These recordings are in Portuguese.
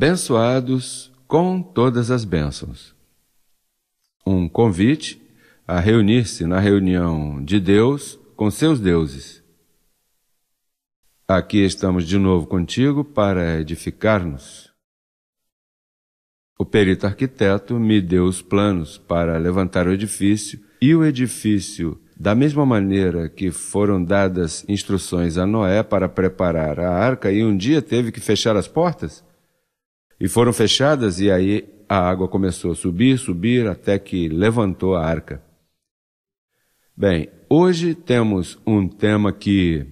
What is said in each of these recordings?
abençoados com todas as bênçãos. Um convite a reunir-se na reunião de Deus com seus deuses. Aqui estamos de novo contigo para edificar-nos. O perito arquiteto me deu os planos para levantar o edifício e o edifício, da mesma maneira que foram dadas instruções a Noé para preparar a arca e um dia teve que fechar as portas, e foram fechadas, e aí a água começou a subir, subir, até que levantou a arca. Bem, hoje temos um tema que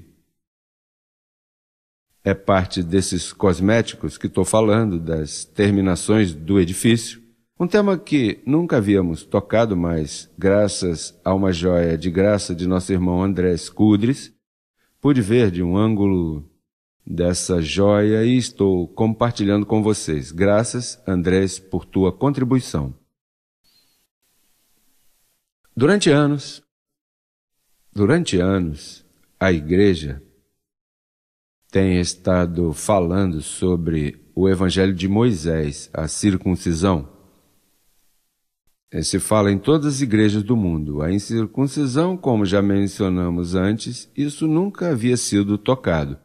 é parte desses cosméticos que estou falando, das terminações do edifício. Um tema que nunca havíamos tocado, mas graças a uma joia de graça de nosso irmão André Scudres, pude ver de um ângulo dessa joia e estou compartilhando com vocês. Graças, Andrés, por tua contribuição. Durante anos, durante anos, a igreja tem estado falando sobre o evangelho de Moisés, a circuncisão. Eh, se fala em todas as igrejas do mundo. A incircuncisão, como já mencionamos antes, isso nunca havia sido tocado.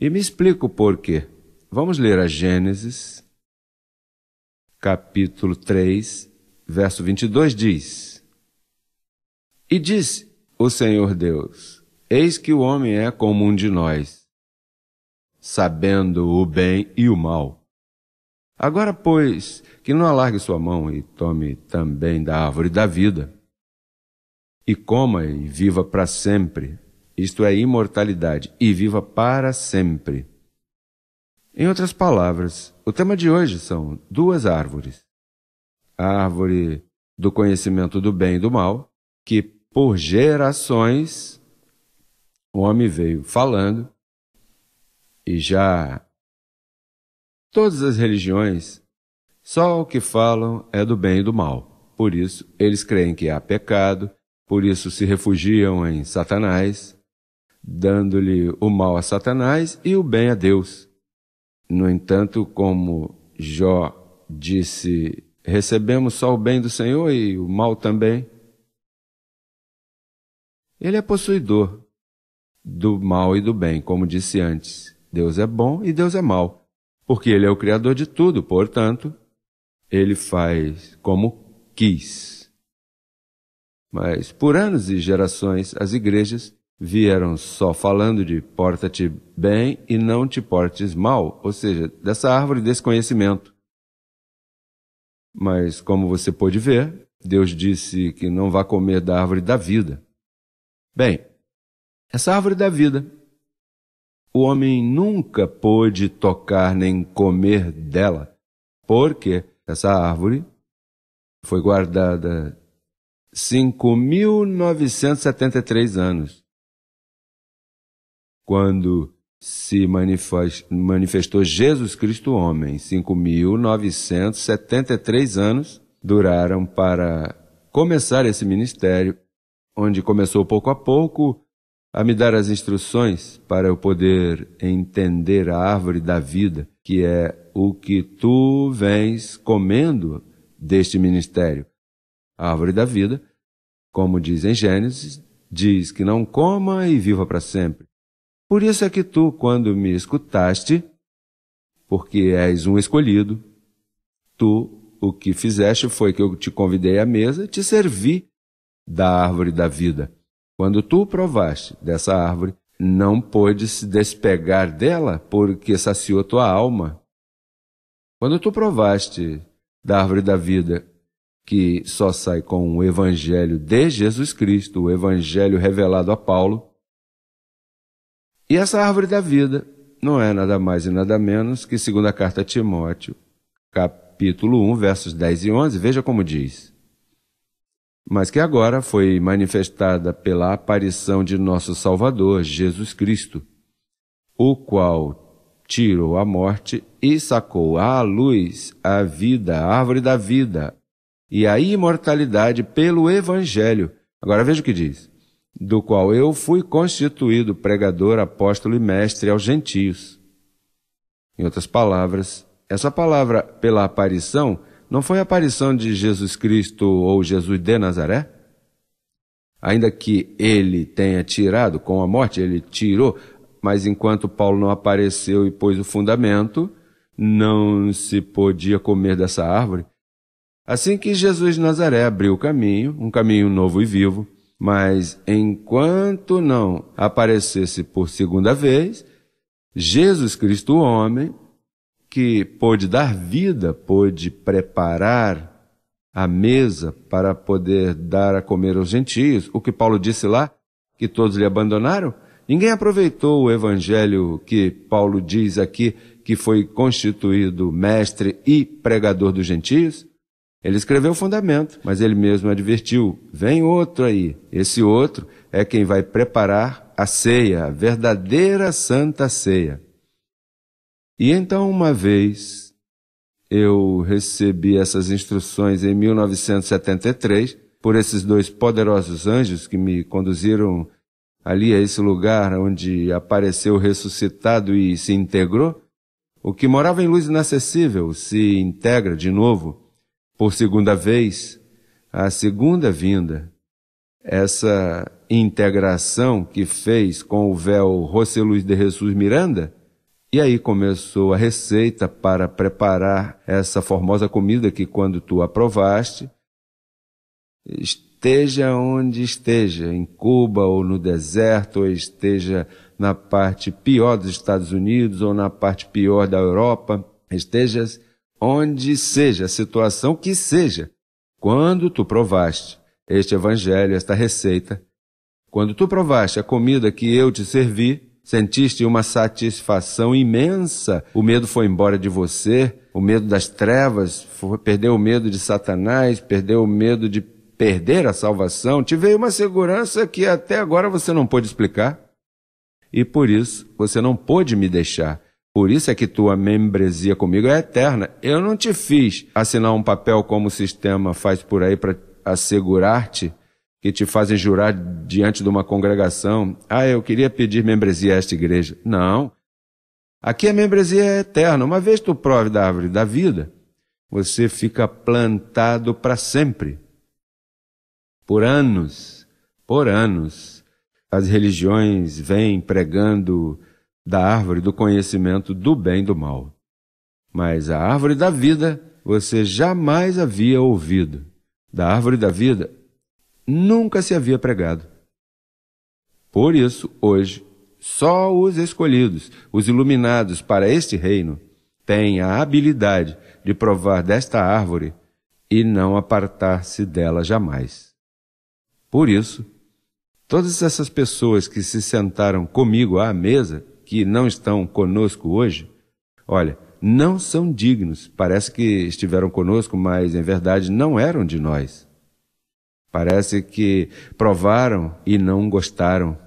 E me explico por quê. Vamos ler a Gênesis, capítulo 3, verso 22 diz: E disse o Senhor Deus: Eis que o homem é como um de nós, sabendo o bem e o mal. Agora, pois, que não alargue sua mão e tome também da árvore da vida, e coma e viva para sempre isto é, imortalidade, e viva para sempre. Em outras palavras, o tema de hoje são duas árvores: a árvore do conhecimento do bem e do mal, que por gerações o homem veio falando, e já todas as religiões, só o que falam é do bem e do mal. Por isso, eles creem que há pecado, por isso se refugiam em Satanás, dando-lhe o mal a Satanás e o bem a Deus. No entanto, como Jó disse: recebemos só o bem do Senhor e o mal também. Ele é possuidor do mal e do bem, como disse antes. Deus é bom e Deus é mal, porque Ele é o Criador de tudo, portanto, Ele faz como quis. Mas por anos e gerações, as igrejas vieram só falando de porta-te bem e não te portes mal, ou seja, dessa árvore desse conhecimento. Mas, como você pôde ver, Deus disse que não vá comer da árvore da vida. Bem, essa árvore da vida, o homem nunca pôde tocar nem comer dela, porque essa árvore foi guardada 5.973 anos quando se manifestou Jesus Cristo homem. 5.973 anos duraram para começar esse ministério, onde começou pouco a pouco a me dar as instruções para eu poder entender a árvore da vida, que é o que tu vens comendo deste ministério. A árvore da vida, como diz em Gênesis, diz que não coma e viva para sempre. Por isso é que tu, quando me escutaste, porque és um escolhido, tu o que fizeste foi que eu te convidei à mesa, te servi da árvore da vida. Quando tu provaste dessa árvore, não pôde se despegar dela, porque saciou tua alma. Quando tu provaste da árvore da vida, que só sai com o evangelho de Jesus Cristo, o evangelho revelado a Paulo, e essa árvore da vida não é nada mais e nada menos que, segundo a carta a Timóteo, capítulo 1, versos 10 e 11, veja como diz. Mas que agora foi manifestada pela aparição de nosso Salvador, Jesus Cristo, o qual tirou a morte e sacou à luz a vida, a árvore da vida, e a imortalidade pelo Evangelho. Agora veja o que diz do qual eu fui constituído pregador, apóstolo e mestre aos gentios. Em outras palavras, essa palavra pela aparição não foi a aparição de Jesus Cristo ou Jesus de Nazaré? Ainda que ele tenha tirado, com a morte ele tirou, mas enquanto Paulo não apareceu e pôs o fundamento, não se podia comer dessa árvore. Assim que Jesus de Nazaré abriu o caminho, um caminho novo e vivo, mas enquanto não aparecesse por segunda vez, Jesus Cristo, o homem, que pôde dar vida, pôde preparar a mesa para poder dar a comer aos gentios, o que Paulo disse lá, que todos lhe abandonaram, ninguém aproveitou o evangelho que Paulo diz aqui que foi constituído mestre e pregador dos gentios, ele escreveu o fundamento, mas ele mesmo advertiu: vem outro aí. Esse outro é quem vai preparar a ceia, a verdadeira santa ceia. E então, uma vez, eu recebi essas instruções em 1973 por esses dois poderosos anjos que me conduziram ali a esse lugar onde apareceu ressuscitado e se integrou. O que morava em luz inacessível se integra de novo por segunda vez, a segunda vinda, essa integração que fez com o véu Roseluz de Jesus Miranda, e aí começou a receita para preparar essa formosa comida que, quando tu aprovaste, esteja onde esteja, em Cuba ou no deserto, ou esteja na parte pior dos Estados Unidos ou na parte pior da Europa, estejas onde seja a situação que seja, quando tu provaste este evangelho, esta receita, quando tu provaste a comida que eu te servi, sentiste uma satisfação imensa. O medo foi embora de você, o medo das trevas, foi, perdeu o medo de Satanás, perdeu o medo de perder a salvação. Te veio uma segurança que até agora você não pôde explicar. E por isso você não pôde me deixar. Por isso é que tua membresia comigo é eterna. Eu não te fiz assinar um papel como o sistema faz por aí para assegurar-te que te fazem jurar diante de uma congregação. Ah, eu queria pedir membresia a esta igreja. Não. Aqui a membresia é eterna. Uma vez tu prove da árvore da vida, você fica plantado para sempre. Por anos, por anos, as religiões vêm pregando da árvore do conhecimento do bem e do mal. Mas a árvore da vida você jamais havia ouvido. Da árvore da vida nunca se havia pregado. Por isso, hoje, só os escolhidos, os iluminados para este reino, têm a habilidade de provar desta árvore e não apartar-se dela jamais. Por isso, todas essas pessoas que se sentaram comigo à mesa que não estão conosco hoje, olha, não são dignos. Parece que estiveram conosco, mas em verdade não eram de nós. Parece que provaram e não gostaram.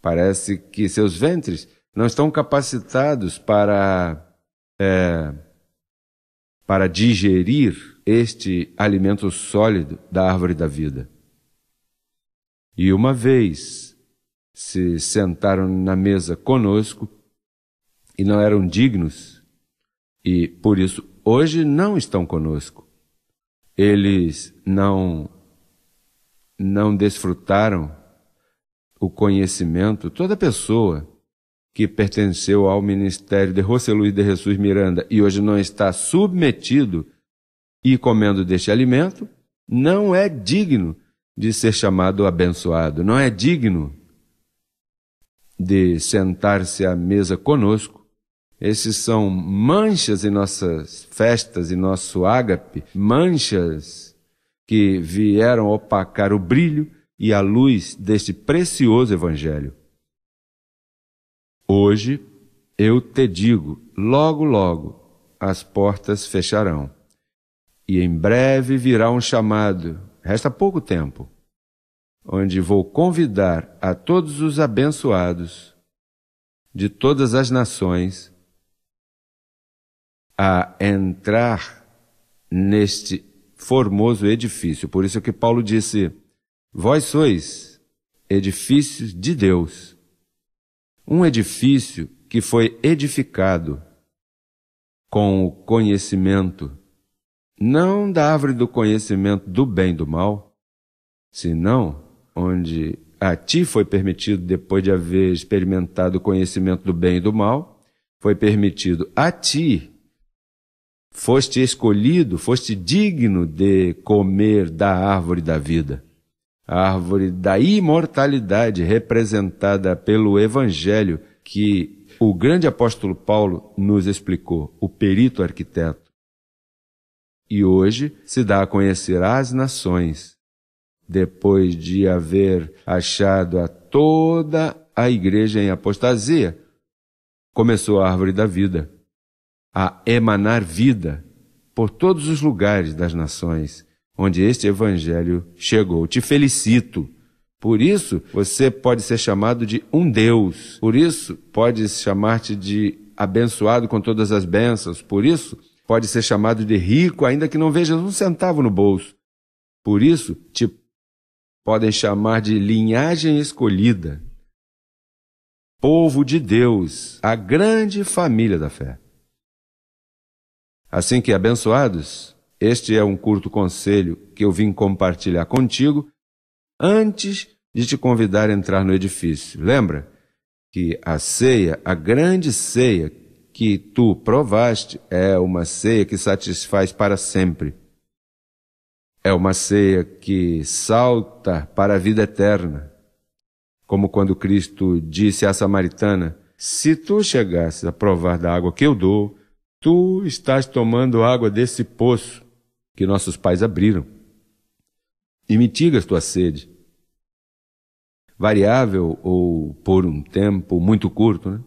Parece que seus ventres não estão capacitados para, é, para digerir este alimento sólido da árvore da vida. E uma vez se sentaram na mesa conosco e não eram dignos, e por isso hoje não estão conosco. Eles não não desfrutaram o conhecimento, toda pessoa que pertenceu ao ministério de José Luiz de Jesus Miranda e hoje não está submetido e comendo deste alimento, não é digno de ser chamado abençoado, não é digno de sentar-se à mesa conosco. Esses são manchas em nossas festas, em nosso ágape, manchas que vieram opacar o brilho e a luz deste precioso Evangelho. Hoje eu te digo: logo, logo as portas fecharão, e em breve virá um chamado, resta pouco tempo, onde vou convidar a todos os abençoados de todas as nações a entrar neste formoso edifício. Por isso que Paulo disse: Vós sois edifícios de Deus. Um edifício que foi edificado com o conhecimento, não da árvore do conhecimento do bem e do mal, senão onde a ti foi permitido, depois de haver experimentado o conhecimento do bem e do mal, foi permitido a ti, foste escolhido, foste digno de comer da árvore da vida, a árvore da imortalidade representada pelo Evangelho que o grande apóstolo Paulo nos explicou, o perito arquiteto. E hoje se dá a conhecer às nações depois de haver achado a toda a igreja em apostasia, começou a árvore da vida a emanar vida por todos os lugares das nações onde este evangelho chegou. Te felicito. Por isso, você pode ser chamado de um Deus. Por isso, pode chamar-te de abençoado com todas as bênçãos. Por isso, pode ser chamado de rico, ainda que não vejas um centavo no bolso. Por isso, te podem chamar de linhagem escolhida, povo de Deus, a grande família da fé. Assim que abençoados, este é um curto conselho que eu vim compartilhar contigo antes de te convidar a entrar no edifício. Lembra que a ceia, a grande ceia que tu provaste, é uma ceia que satisfaz para sempre. É uma ceia que salta para a vida eterna. Como quando Cristo disse à samaritana: Se tu chegasses a provar da água que eu dou, tu estás tomando água desse poço que nossos pais abriram e mitigas tua sede. Variável ou por um tempo muito curto, né?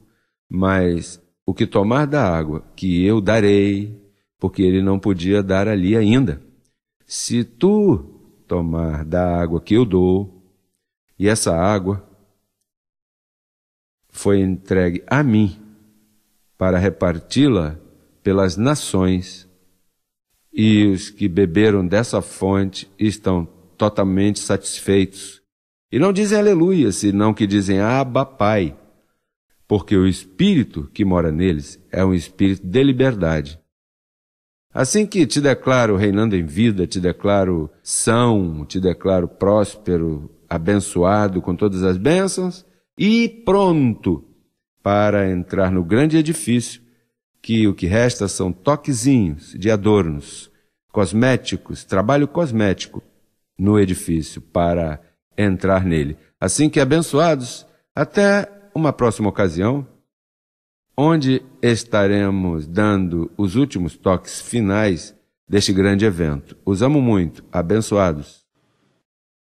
mas o que tomar da água que eu darei, porque ele não podia dar ali ainda. Se tu tomar da água que eu dou, e essa água foi entregue a mim para reparti-la pelas nações, e os que beberam dessa fonte estão totalmente satisfeitos. E não dizem aleluia, senão que dizem Abba, Pai, porque o espírito que mora neles é um espírito de liberdade. Assim que te declaro reinando em vida, te declaro são, te declaro próspero, abençoado com todas as bênçãos e pronto para entrar no grande edifício, que o que resta são toquezinhos de adornos, cosméticos, trabalho cosmético no edifício para entrar nele. Assim que abençoados, até uma próxima ocasião onde estaremos dando os últimos toques finais deste grande evento. Os amo muito, abençoados.